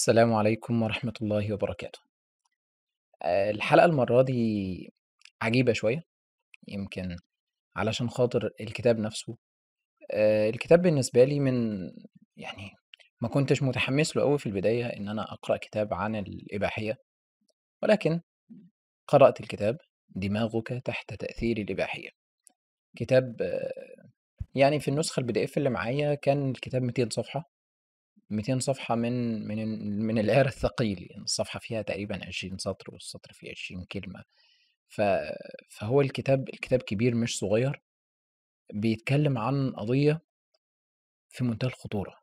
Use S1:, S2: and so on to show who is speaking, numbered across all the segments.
S1: السلام عليكم ورحمة الله وبركاته. آه، الحلقة المرّة دي عجيبة شوية، يمكن علشان خاطر الكتاب نفسه. آه، الكتاب بالنسبة لي من يعني ما كنتش متحمّس له أوي في البداية إن أنا أقرأ كتاب عن الإباحية، ولكن قرأت الكتاب دماغك تحت تأثير الإباحية. كتاب آه، يعني في النسخة البي دي اف اللي معايا كان الكتاب 200 صفحة. 200 صفحة من من من القِعر الثقيل، يعني الصفحة فيها تقريبًا 20 سطر والسطر فيه 20 كلمة، ف فهو الكتاب الكتاب كبير مش صغير، بيتكلّم عن قضية في منتهى الخطورة.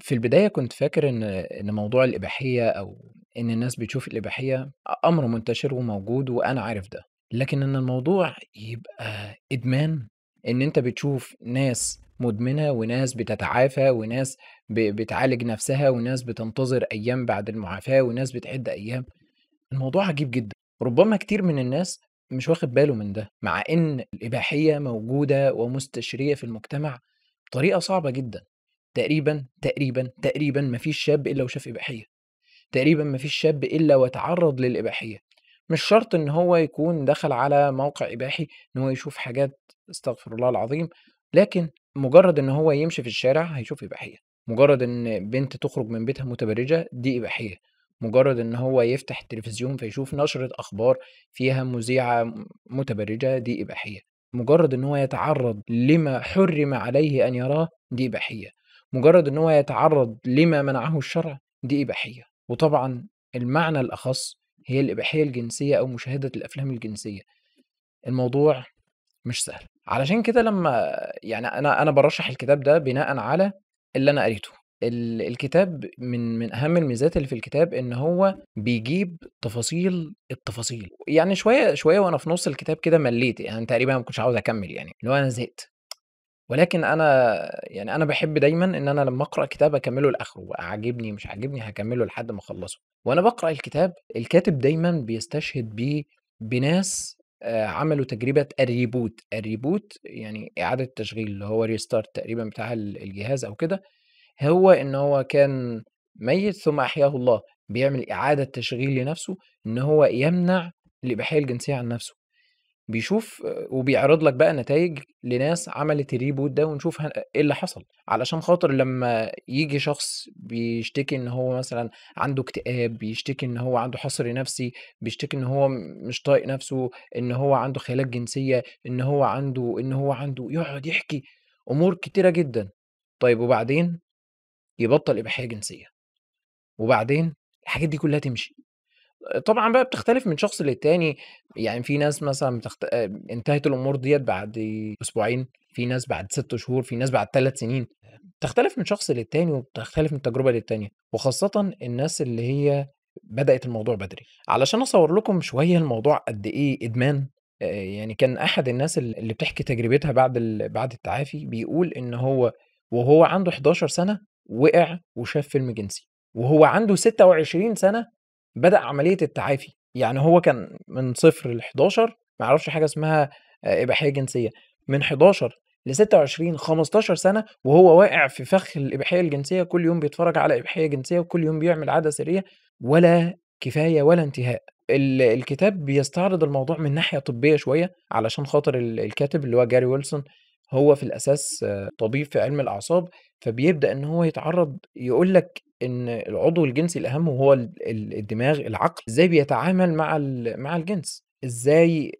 S1: في البداية كنت فاكر إن إن موضوع الإباحية أو إن الناس بتشوف الإباحية أمر منتشر وموجود وأنا عارف ده، لكن إن الموضوع يبقى إدمان، إن أنت بتشوف ناس مدمنة وناس بتتعافى وناس بتعالج نفسها وناس بتنتظر أيام بعد المعافاة وناس بتعد أيام الموضوع عجيب جدا ربما كتير من الناس مش واخد باله من ده مع إن الإباحية موجودة ومستشرية في المجتمع بطريقة صعبة جدا تقريبا تقريبا تقريبا مفيش شاب إلا وشاف إباحية تقريبا مفيش شاب إلا وتعرض للإباحية مش شرط ان هو يكون دخل على موقع اباحي ان هو يشوف حاجات استغفر الله العظيم لكن مجرد إن هو يمشي في الشارع هيشوف إباحية، مجرد إن بنت تخرج من بيتها متبرجة دي إباحية، مجرد إن هو يفتح التلفزيون فيشوف نشرة أخبار فيها مذيعة متبرجة دي إباحية، مجرد إن هو يتعرض لما حرم عليه أن يراه دي إباحية، مجرد إن هو يتعرض لما منعه الشرع دي إباحية، وطبعا المعنى الأخص هي الإباحية الجنسية أو مشاهدة الأفلام الجنسية. الموضوع مش سهل. علشان كده لمّا يعني أنا أنا برشح الكتاب ده بناءً على اللي أنا قريته. الكتاب من من أهم الميزات اللي في الكتاب إن هو بيجيب تفاصيل التفاصيل. يعني شوية شوية وأنا في نُص الكتاب كده ملّيت، يعني تقريبًا ما كنتش عاوز أكمّل يعني، اللي هو أنا زهقت. ولكن أنا يعني أنا بحب دايمًا إن أنا لمّا أقرأ كتاب أكمّله لآخره، عاجبني مش عاجبني هكمله لحد ما أخلّصه. وأنا بقرا الكتاب، الكاتب دايمًا بيستشهد بيه بناس عملوا تجربة الريبوت الريبوت يعني إعادة التشغيل اللي هو ريستارت تقريبا بتاع الجهاز أو كده هو إن هو كان ميت ثم أحياه الله بيعمل إعادة تشغيل لنفسه إن هو يمنع الإباحية الجنسية عن نفسه بيشوف وبيعرض لك بقى نتائج لناس عملت الريبوت ده ونشوف ايه اللي حصل علشان خاطر لما يجي شخص بيشتكي ان هو مثلا عنده اكتئاب بيشتكي ان هو عنده حصر نفسي بيشتكي ان هو مش طايق نفسه ان هو عنده خيالات جنسيه ان هو عنده ان هو عنده يقعد يحكي امور كتيره جدا طيب وبعدين يبطل اباحيه جنسيه وبعدين الحاجات دي كلها تمشي طبعًا بقى بتختلف من شخص للتاني، يعني في ناس مثلًا بتخت آه، انتهت الأمور ديت بعد أسبوعين، في ناس بعد ست شهور، في ناس بعد ثلاث سنين، تختلف من شخص للتاني وبتختلف من تجربة للتانية، وخاصةً الناس اللي هي بدأت الموضوع بدري. علشان أصوّر لكم شوية الموضوع قد إيه إدمان، آه، يعني كان أحد الناس اللي بتحكي تجربتها بعد ال بعد التعافي بيقول إن هو وهو عنده 11 سنة وقع وشاف فيلم جنسي، وهو عنده 26 سنة بدأ عملية التعافي، يعني هو كان من صفر ل11 ما يعرفش حاجة اسمها آه، إباحية جنسية، من 11 ل26 15 سنة وهو واقع في فخ الإباحية الجنسية كل يوم بيتفرج على إباحية جنسية وكل يوم بيعمل عادة سرية ولا كفاية ولا انتهاء. الكتاب بيستعرض الموضوع من ناحية طبية شوية علشان خاطر الكاتب اللي هو جاري ويلسون هو في الأساس طبيب في علم الأعصاب فبيبدأ إن هو يتعرض يقول لك إن العضو الجنسي الأهم وهو الدماغ العقل إزاي بيتعامل مع مع الجنس إزاي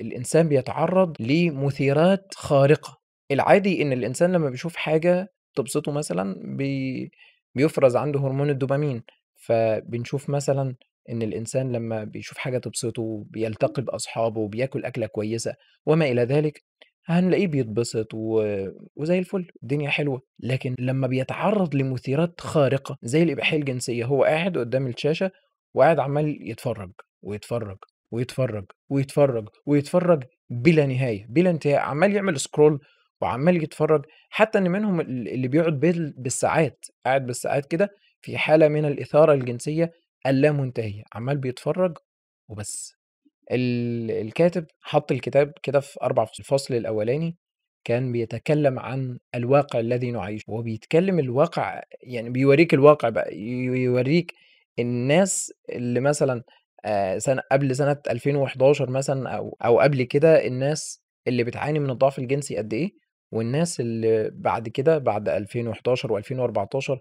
S1: الإنسان بيتعرض لمثيرات خارقة العادي إن الإنسان لما بيشوف حاجة تبسطه مثلا بي بيفرز عنده هرمون الدوبامين فبنشوف مثلا ان الانسان لما بيشوف حاجه تبسطه بيلتقي باصحابه بياكل اكله كويسه وما الى ذلك هنلاقيه بيتبسط و وزي الفل، الدنيا حلوة، لكن لمّا بيتعرّض لمثيرات خارقة زي الإباحية الجنسية، هو قاعد قدّام الشاشة وقاعد عمّال يتفرّج، ويتفرّج، ويتفرّج، ويتفرّج، ويتفرّج بلا نهاية، بلا انتهاء، عمّال يعمل سكرول وعمّال يتفرّج، حتى إن منهم اللي بيقعد بالساعات، قاعد بالساعات كده في حالة من الإثارة الجنسية اللا منتهية، عمّال بيتفرّج وبس. ال الكاتب حَط الكتاب كده في أربع فص الفصل الأولاني كان بيتكلّم عن الواقع الذي نعيشه، هو بيتكلّم الواقع يعني بيورّيك الواقع بقى، يورّيك الناس اللي مثلًا آه، سنة قبل سنة 2011 مثلًا أو أو قبل كده، الناس اللي بتعاني من الضعف الجنسي قد إيه، والناس اللي بعد كده بعد 2011 و2014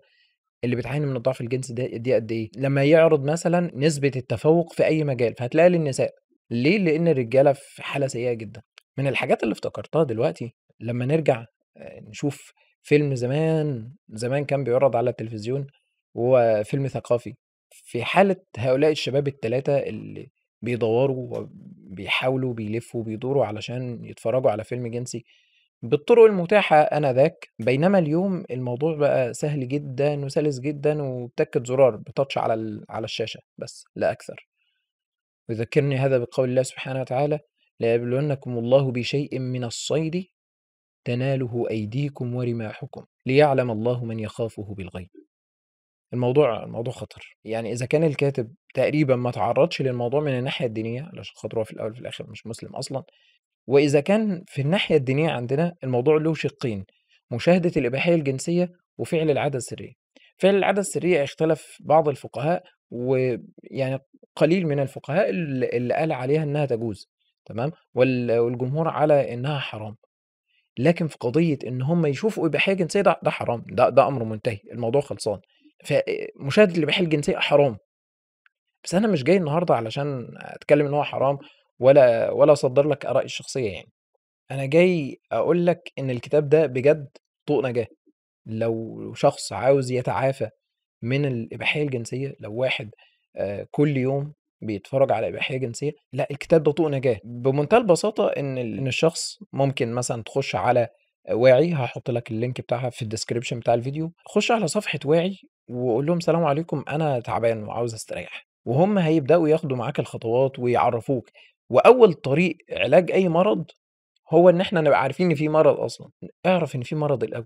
S1: اللي بتعاني من الضعف الجنسي دي قد إيه، لمّا يعرض مثلًا نسبة التفوّق في أي مجال، فهتلاقي للنساء. ليه؟ لأن الرجالة في حالة سيئة جدًا. من الحاجات اللي افتكرتها دلوقتي لمّا نرجع نشوف فيلم زمان، زمان كان بيُعرض على التلفزيون وهو فيلم ثقافي، في حالة هؤلاء الشباب الثلاثه اللي بيدوّروا وبيحاولوا بيلفّوا وبيدوروا علشان يتفرّجوا على فيلم جنسي بالطُرق المتاحة آنذاك، بينما اليوم الموضوع بقى سهل جدًا وسلس جدًا وبتَكّة زرار بتاتش على على الشاشة بس لا أكثر. ويذكرني هذا بقول الله سبحانه وتعالى ليبلونكم الله بشيء من الصيد تناله أيديكم ورماحكم ليعلم الله من يخافه بالغيب الموضوع الموضوع خطر يعني إذا كان الكاتب تقريبا ما تعرضش للموضوع من الناحية الدينية علشان خاطر هو في الأول وفي الآخر مش مسلم أصلا وإذا كان في الناحية الدينية عندنا الموضوع له شقين مشاهدة الإباحية الجنسية وفعل العادة السرية فعل العادة السرية اختلف بعض الفقهاء ويعني قليل من الفقهاء اللي قال عليها إنها تجوز تمام والجمهور على إنها حرام لكن في قضية إن هم يشوفوا إباحية جنسية ده, ده حرام ده ده أمر منتهي الموضوع خلصان فمشاهدة الإباحية الجنسية حرام بس أنا مش جاي النهاردة علشان أتكلم إن هو حرام ولا ولا أصدر لك آرائي الشخصية يعني أنا جاي أقول لك إن الكتاب ده بجد طوق نجاة لو شخص عاوز يتعافى من الإباحية الجنسية لو واحد آه، كل يوم بيتفرج على اباحيه جنسيه لا الكتاب ده طوق نجاه بمنتهى البساطه ان ان الشخص ممكن مثلا تخش على واعي هحط لك اللينك بتاعها في الديسكربشن بتاع الفيديو خش على صفحه واعي وقول لهم سلام عليكم انا تعبان وعاوز استريح وهم هيبداوا ياخدوا معاك الخطوات ويعرفوك واول طريق علاج اي مرض هو ان احنا نبقى عارفين ان في مرض اصلا اعرف ان في مرض الاول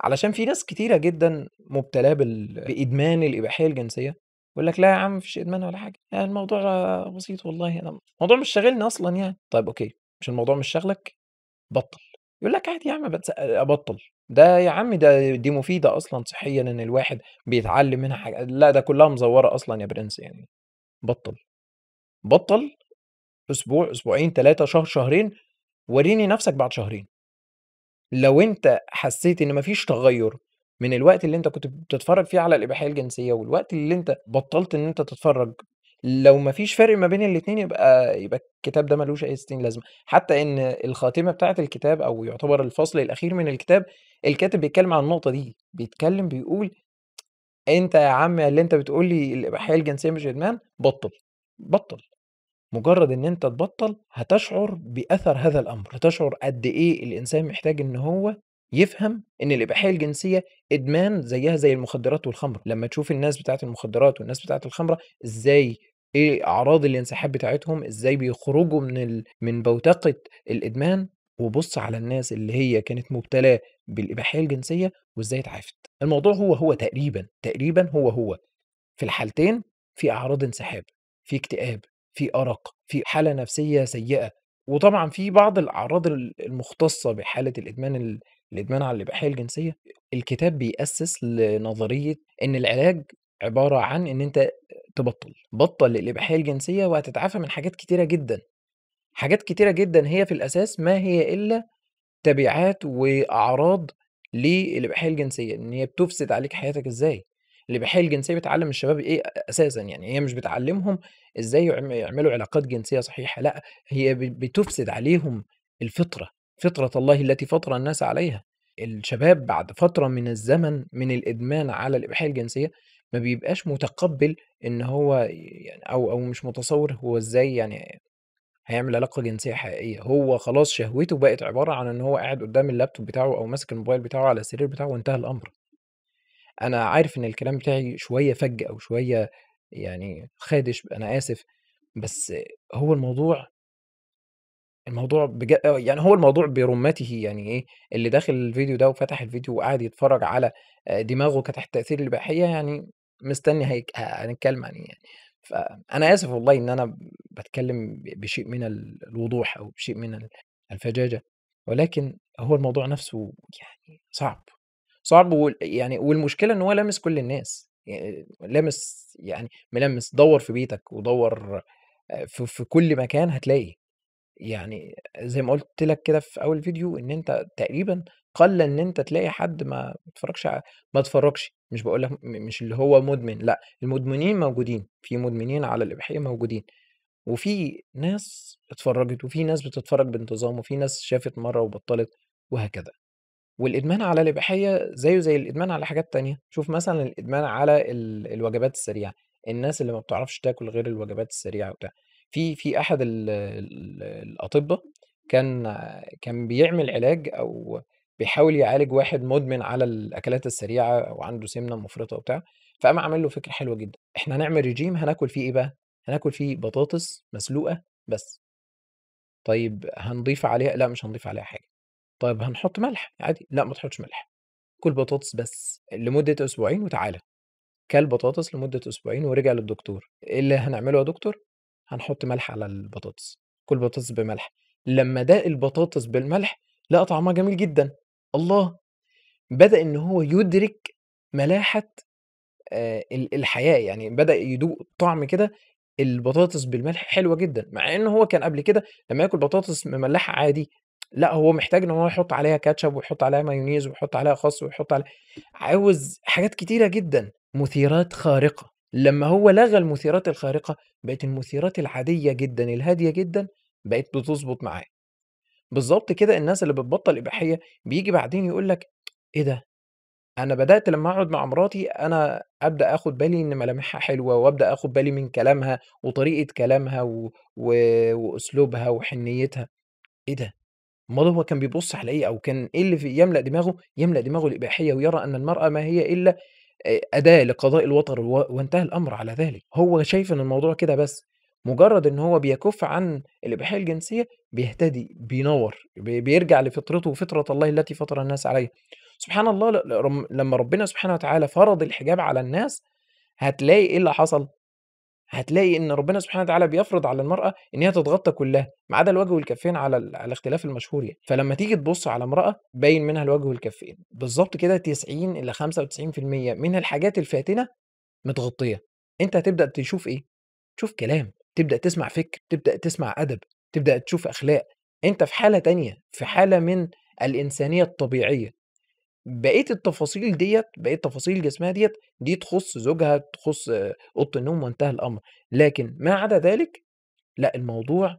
S1: علشان في ناس كتيره جدا مبتلاه بال... بادمان الاباحيه الجنسيه يقول لك لا يا عم مفيش ادمان ولا حاجه يعني الموضوع بسيط والله انا الموضوع مش شاغلني اصلا يعني طيب اوكي مش الموضوع مش شاغلك بطل يقول لك عادي يا عم ابطل ده يا عم ده دي مفيده اصلا صحيا ان الواحد بيتعلم منها حاجه لا ده كلها مزوره اصلا يا برنس يعني بطل بطل اسبوع اسبوعين ثلاثه شهر شهرين وريني نفسك بعد شهرين لو انت حسيت ان مفيش تغير من الوقت اللي أنت كنت بتتفرّج فيه على الإباحية الجنسية، والوقت اللي أنت بطّلت إن أنت تتفرّج، لو ما فيش فرق ما بين الاتنين يبقى يبقى الكتاب ده ملوش أي ستين لازمة، حتى إن الخاتمة بتاعة الكتاب أو يُعتبر الفصل الأخير من الكتاب، الكاتب بيتكلّم عن النقطة دي، بيتكلّم بيقول أنت يا عم اللي أنت بتقول لي الإباحية الجنسية مش إدمان، بطّل، بطّل، مجرّد إن أنت تبطّل هتشعر بأثر هذا الأمر، هتشعر قد إيه الإنسان محتاج إن هو يفهم ان الاباحيه الجنسيه ادمان زيها زي المخدرات والخمر لما تشوف الناس بتاعه المخدرات والناس بتاعه الخمره ازاي ايه اعراض الانسحاب بتاعتهم ازاي بيخرجوا من ال... من بوتقه الادمان وبص على الناس اللي هي كانت مبتلاه بالاباحيه الجنسيه وازاي اتعافت الموضوع هو هو تقريبا تقريبا هو هو في الحالتين في اعراض انسحاب في اكتئاب في ارق في حاله نفسيه سيئه وطبعا في بعض الاعراض المختصه بحاله الادمان الإدمان على الإباحية الجنسية، الكتاب بيأسّس لنظرية إن العلاج عبارة عن إن أنت تبطّل، بطّل الإباحية الجنسية وهتتعافى من حاجات كتيرة جدًا، حاجات كتيرة جدًا هي في الأساس ما هي إلا تبعات وأعراض للإباحية الجنسية، إن هي بتفسد عليك حياتك إزاي، الإباحية الجنسية بتعلّم الشباب إيه أساسًا، يعني هي مش بتعلّمهم إزاي يعملوا علاقات جنسية صحيحة، لأ هي بتفسد عليهم الفطرة. فطرة الله التي فطر الناس عليها الشباب بعد فترة من الزمن من الإدمان على الإباحية الجنسية ما بيبقاش متقبل إن هو يعني أو أو مش متصور هو إزاي يعني هيعمل علاقة جنسية حقيقية هو خلاص شهوته بقت عبارة عن إن هو قاعد قدام اللابتوب بتاعه أو ماسك الموبايل بتاعه على السرير بتاعه وانتهى الأمر أنا عارف إن الكلام بتاعي شوية فج أو شوية يعني خادش أنا آسف بس هو الموضوع الموضوع بج آه، يعني هو الموضوع برُمَّته يعني إيه، اللي داخل الفيديو ده وفتح الفيديو وقعد يتفرّج على آه، دماغه كانت تحت تأثير الإباحية يعني مستني هيك هنتكلّم عن إيه يعني. فأنا آسف والله إن أنا بتكلم بشيء من الوضوح أو بشيء من الفجاجة، ولكن هو الموضوع نَفْسه يعني صعب، صعب يعني والمشكلة إن هو لامس كل الناس، يعني لامس يعني ملمِّس، دَوّر في بيتك ودَوّر آه، في في كل مكان هتلاقي. يعني زي ما قُلت لك كده في أول فيديو، إن أنت تقريبًا قَلّ إن أنت تلاقي حد ما تفرجش ع ما اتفرّجش، مش بقول لك مش اللي هو مدمن لأ، المدمنين موجودين، في مدمنين على الإباحية موجودين، وفي ناس اتفرّجت، وفي ناس بتتفرّج بانتظام، وفي ناس شافت مرّة وبطّلت وهكذا. والإدمان على الإباحية زيه زي الإدمان على حاجات تانية، شوف مثلًا الإدمان على ال الوجبات السريعة، الناس اللي ما بتعرفش تاكل غير الوجبات السريعة وبتاع. في في أحد الأطباء كان كان بيعمل علاج أو بيحاول يعالج واحد مدمن على الأكلات السريعة وعنده سمنة مفرطة وبتاع فقام عامل له فكرة حلوة جدا إحنا هنعمل ريجيم هناكل فيه إيه بقى؟ هناكل فيه بطاطس مسلوقة بس طيب هنضيف عليها لا مش هنضيف عليها حاجة طيب هنحط ملح عادي لا ما تحطش ملح كل بطاطس بس لمدة أسبوعين وتعالى كل بطاطس لمدة أسبوعين ورجع للدكتور إيه اللي هنعمله يا دكتور؟ هنحط ملح على البطاطس كل بطاطس بملح لما داق البطاطس بالملح لقى طعمها جميل جدا الله بدا ان هو يدرك ملاحه الحياه يعني بدا يدوق طعم كده البطاطس بالملح حلوه جدا مع ان هو كان قبل كده لما ياكل بطاطس مملحه عادي لا هو محتاج ان هو يحط عليها كاتشب ويحط عليها مايونيز ويحط عليها خس ويحط عليها عاوز حاجات كتيره جدا مثيرات خارقه لمّا هو لغى المثيرات الخارقة، بقت المثيرات العادية جدًا، الهادية جدًا، بقت بتظبط معاه. بالظبط كده الناس اللي بتبطّل إباحية بيجي بعدين يقول لك إيه ده! أنا بدأت لمّا أقعد مع مراتي أنا أبدأ آخُد بالي إن ملامحها حلوة وأبدأ آخُد بالي من كلامها وطريقة كلامها و و وأسلوبها وحنيّتها. إيه ده! أُمّال هو كان بيبُص على إيه أو كان إيه اللي في يملأ دماغه؟ يملأ دماغه الإباحية ويرى أن المرأة ما هي إلا أداة لقضاء الوطر وانتهى الأمر على ذلك، هو شايف إن الموضوع كده بس، مجرد إن هو بيكُف عن الإباحية الجنسية بيهتدي، بينوّر، بيرجع لفطرته وفطرة الله التي فطر الناس عليها، سبحان الله لمّا ربنا سبحانه وتعالى فرض الحجاب على الناس، هتلاقي إيه اللي حصل؟ هتلاقي إن ربنا سبحانه وتعالى بيفرض على المرأة إن هي تتغطى كلها ما عدا الوجه والكفين على ال... على الاختلاف المشهور يعني فلما تيجي تبص على امرأة باين منها الوجه والكفين بالظبط كده 90 إلى 95% من الحاجات الفاتنة متغطية أنت هتبدأ تشوف إيه؟ تشوف كلام تبدأ تسمع فكر تبدأ تسمع أدب تبدأ تشوف أخلاق أنت في حالة تانية في حالة من الإنسانية الطبيعية بقية التفاصيل ديت بقية تفاصيل جسمها ديت دي تخُص زوجها، تخُص أوضة النوم وانتهى الأمر، لكن ما عدا ذلك لأ، الموضوع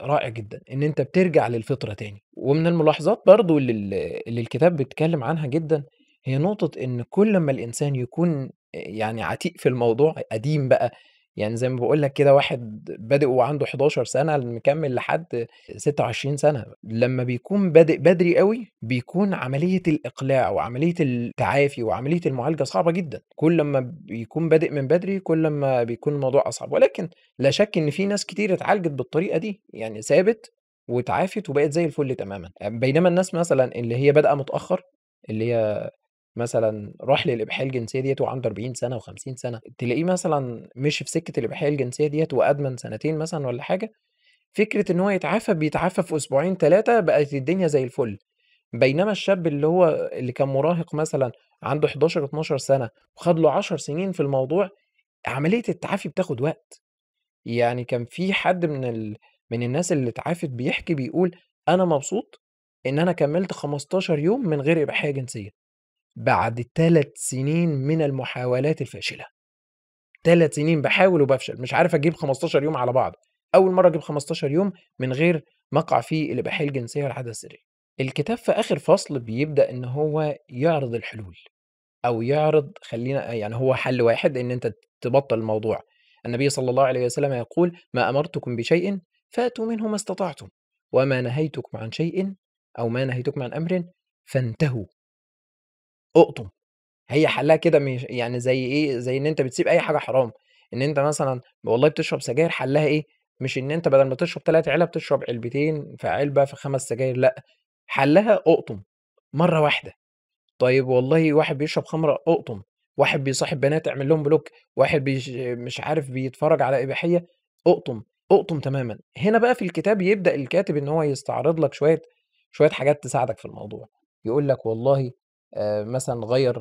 S1: رائع جدًا، إن أنت بترجع للفطرة تاني. ومن الملاحظات برضه اللي الكتاب بيتكلّم عنها جدًا، هي نقطة إن كل ما الإنسان يكون يعني عتيق في الموضوع، قديم بقى يعني زي ما بقول لك كده واحد بادئ وعنده 11 سنه مكمل لحد 26 سنه لما بيكون بادئ بدري قوي بيكون عمليه الاقلاع وعمليه التعافي وعمليه المعالجه صعبه جدا كل لما بيكون بادئ من بدري كل ما بيكون الموضوع اصعب ولكن لا شك ان في ناس كتير اتعالجت بالطريقه دي يعني ثابت وتعافت وبقت زي الفل تماما بينما الناس مثلا اللي هي بادئه متاخر اللي هي مثلا راح للاباحيه الجنسيه ديت وعنده 40 سنه و50 سنه تلاقيه مثلا مشي في سكه الاباحيه الجنسيه ديت وادمن سنتين مثلا ولا حاجه فكره ان هو يتعافى بيتعافى في اسبوعين ثلاثه بقت الدنيا زي الفل بينما الشاب اللي هو اللي كان مراهق مثلا عنده 11 12 سنه وخد له 10 سنين في الموضوع عمليه التعافي بتاخد وقت يعني كان في حد من ال... من الناس اللي اتعافت بيحكي بيقول انا مبسوط ان انا كملت 15 يوم من غير اباحيه جنسيه بعد ثلاث سنين من المحاولات الفاشله ثلاث سنين بحاول وبفشل مش عارف اجيب 15 يوم على بعض اول مره اجيب 15 يوم من غير ما اقع في الاباحيه الجنسيه والعاده السريه الكتاب في اخر فصل بيبدا ان هو يعرض الحلول او يعرض خلينا يعني هو حل واحد ان انت تبطل الموضوع النبي صلى الله عليه وسلم يقول ما امرتكم بشيء فاتوا منه ما استطعتم وما نهيتكم عن شيء او ما نهيتكم عن امر فانتهوا أقطُم، هي حلّها كده مش يعني زي إيه، زي إن أنت بتسيب أي حاجة حرام، إن أنت مثلًا والله بتشرب سجاير حلّها إيه، مش إن أنت بدل ما تشرب ثلاث علب تشرب علبتين في علبة في خمس سجاير لأ، حلّها أقطُم، مرّة واحدة. طيب والله واحد بيشرب خمرة أقطُم، واحد بيصاحب بنات اعمل لهم بلوك، واحد بيش مش عارف بيتفرّج على إباحية أقطُم، أقطُم تمامًا. هنا بقى في الكتاب يبدأ الكاتب إن هو يستعرض لك شوية شوية حاجات تساعدك في الموضوع، يقول لك والله آه، مثلا غير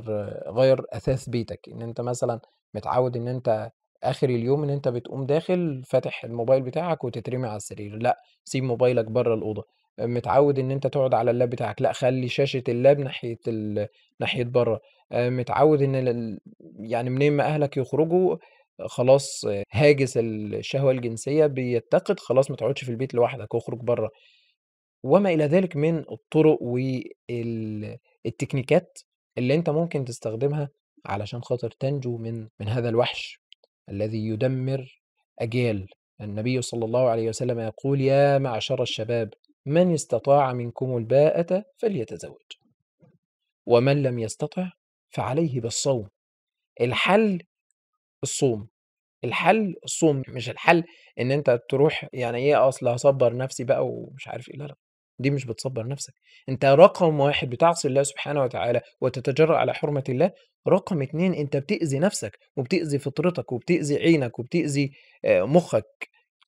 S1: غير اثاث بيتك ان انت مثلا متعود ان انت اخر اليوم ان انت بتقوم داخل فاتح الموبايل بتاعك وتترمي على السرير لا سيب موبايلك بره الاوضه متعود ان انت تقعد على اللاب بتاعك لا خلي شاشه اللاب ناحيه ال... ناحيه بره آه، متعود ان ال... يعني منين ما اهلك يخرجوا خلاص هاجس الشهوه الجنسيه بيتقد خلاص ما تقعدش في البيت لوحدك اخرج بره وما إلى ذلك من الطرق والتكنيكات اللي أنت ممكن تستخدمها علشان خاطر تنجو من من هذا الوحش الذي يدمر أجيال النبي صلى الله عليه وسلم يقول يا معشر الشباب من استطاع منكم الباءة فليتزوج ومن لم يستطع فعليه بالصوم الحل الصوم الحل الصوم مش الحل ان انت تروح يعني ايه اصل هصبر نفسي بقى ومش عارف ايه لا لا دي مش بتصبر نفسك انت رقم واحد بتعصي الله سبحانه وتعالى وتتجرأ على حرمة الله رقم اتنين انت بتأذي نفسك وبتأذي فطرتك وبتأذي عينك وبتأذي آه، مخك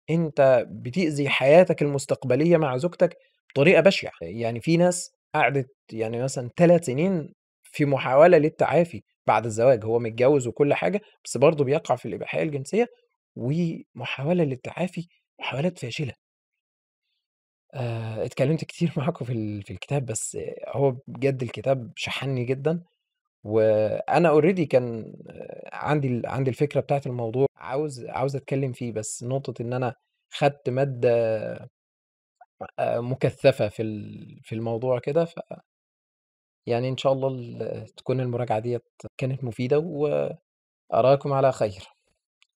S1: انت بتأذي حياتك المستقبلية مع زوجتك بطريقة بشعة يعني في ناس قعدت يعني مثلا ثلاث سنين في محاولة للتعافي بعد الزواج هو متجوز وكل حاجة بس برضه بيقع في الإباحية الجنسية ومحاولة للتعافي محاولات فاشلة آه، اتكلمت كتير معاكم في في الكتاب، بس هو بجد الكتاب شَحَنّي جدًا، وأنا اوريدي كان عندي عندي الفكرة بتاعت الموضوع، عاوز عاوز أتكلم فيه، بس نقطة إن أنا خدت مادة آه، مُكثّفة في في الموضوع كده ف يعني إن شاء الله تكون المراجعة ديت كانت مفيدة، وأراكم على خير،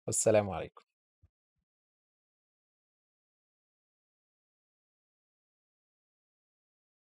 S1: والسلام عليكم.